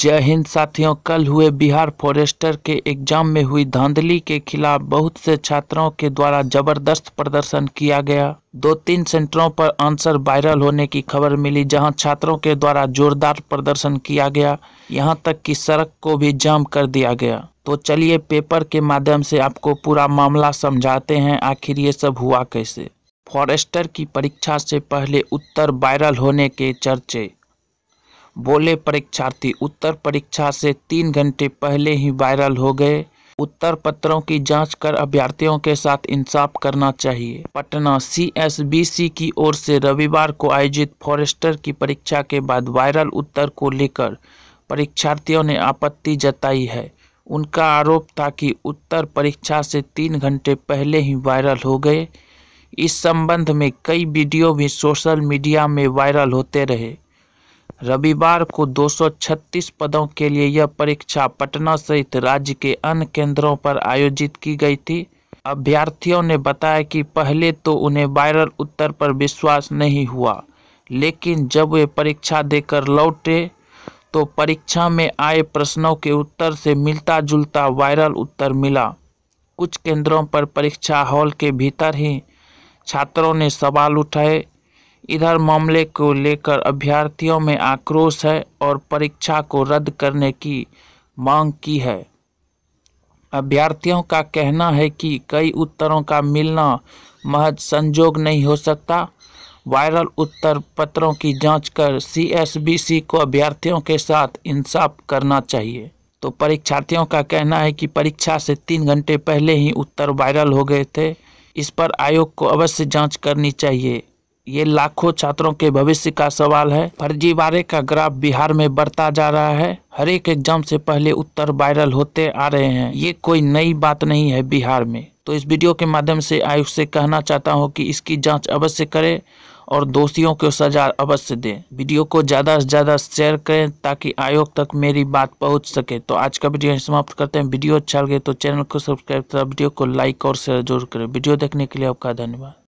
जय हिंद साथियों कल हुए बिहार फॉरेस्टर के एग्जाम में हुई धांधली के खिलाफ बहुत से छात्रों के द्वारा जबरदस्त प्रदर्शन किया गया दो तीन सेंटरों पर आंसर वायरल होने की खबर मिली जहां छात्रों के द्वारा जोरदार प्रदर्शन किया गया यहां तक कि सड़क को भी जाम कर दिया गया तो चलिए पेपर के माध्यम से आपको पूरा मामला समझाते हैं आखिर ये सब हुआ कैसे फॉरेस्टर की परीक्षा से पहले उत्तर वायरल होने के चर्चे बोले परीक्षार्थी उत्तर परीक्षा से तीन घंटे पहले ही वायरल हो गए उत्तर पत्रों की जांच कर अभ्यर्थियों के साथ इंसाफ करना चाहिए पटना सीएसबीसी की ओर से रविवार को आयोजित फॉरेस्टर की परीक्षा के बाद वायरल उत्तर को लेकर परीक्षार्थियों ने आपत्ति जताई है उनका आरोप था कि उत्तर परीक्षा से तीन घंटे पहले ही वायरल हो गए इस संबंध में कई वीडियो भी सोशल मीडिया में वायरल होते रहे रविवार को 236 पदों के लिए यह परीक्षा पटना सहित राज्य के अन्य केंद्रों पर आयोजित की गई थी अभ्यर्थियों ने बताया कि पहले तो उन्हें वायरल उत्तर पर विश्वास नहीं हुआ लेकिन जब वे परीक्षा देकर लौटे तो परीक्षा में आए प्रश्नों के उत्तर से मिलता जुलता वायरल उत्तर मिला कुछ केंद्रों पर परीक्षा हॉल के भीतर ही छात्रों ने सवाल उठाए इधर मामले को लेकर अभ्यर्थियों में आक्रोश है और परीक्षा को रद्द करने की मांग की है अभ्यर्थियों का कहना है कि कई उत्तरों का मिलना महज संजोग नहीं हो सकता वायरल उत्तर पत्रों की जांच कर सीएसबीसी को अभ्यर्थियों के साथ इंसाफ करना चाहिए तो परीक्षार्थियों का कहना है कि परीक्षा से तीन घंटे पहले ही उत्तर वायरल हो गए थे इस पर आयोग को अवश्य जांच करनी चाहिए ये लाखों छात्रों के भविष्य का सवाल है फर्जीवाड़े का ग्राफ बिहार में बढ़ता जा रहा है हर एक एग्जाम से पहले उत्तर वायरल होते आ रहे हैं ये कोई नई बात नहीं है बिहार में तो इस वीडियो के माध्यम से आयुक्त से कहना चाहता हूँ कि इसकी जांच अवश्य करें और दोषियों को सजा अवश्य दें वीडियो को ज़्यादा से ज़्यादा शेयर करें ताकि आयोग तक मेरी बात पहुँच सके तो आज का वीडियो समाप्त करते हैं वीडियो अच्छा लगे तो चैनल को सब्सक्राइब कर वीडियो को लाइक और शेयर जरूर करें वीडियो देखने के लिए आपका धन्यवाद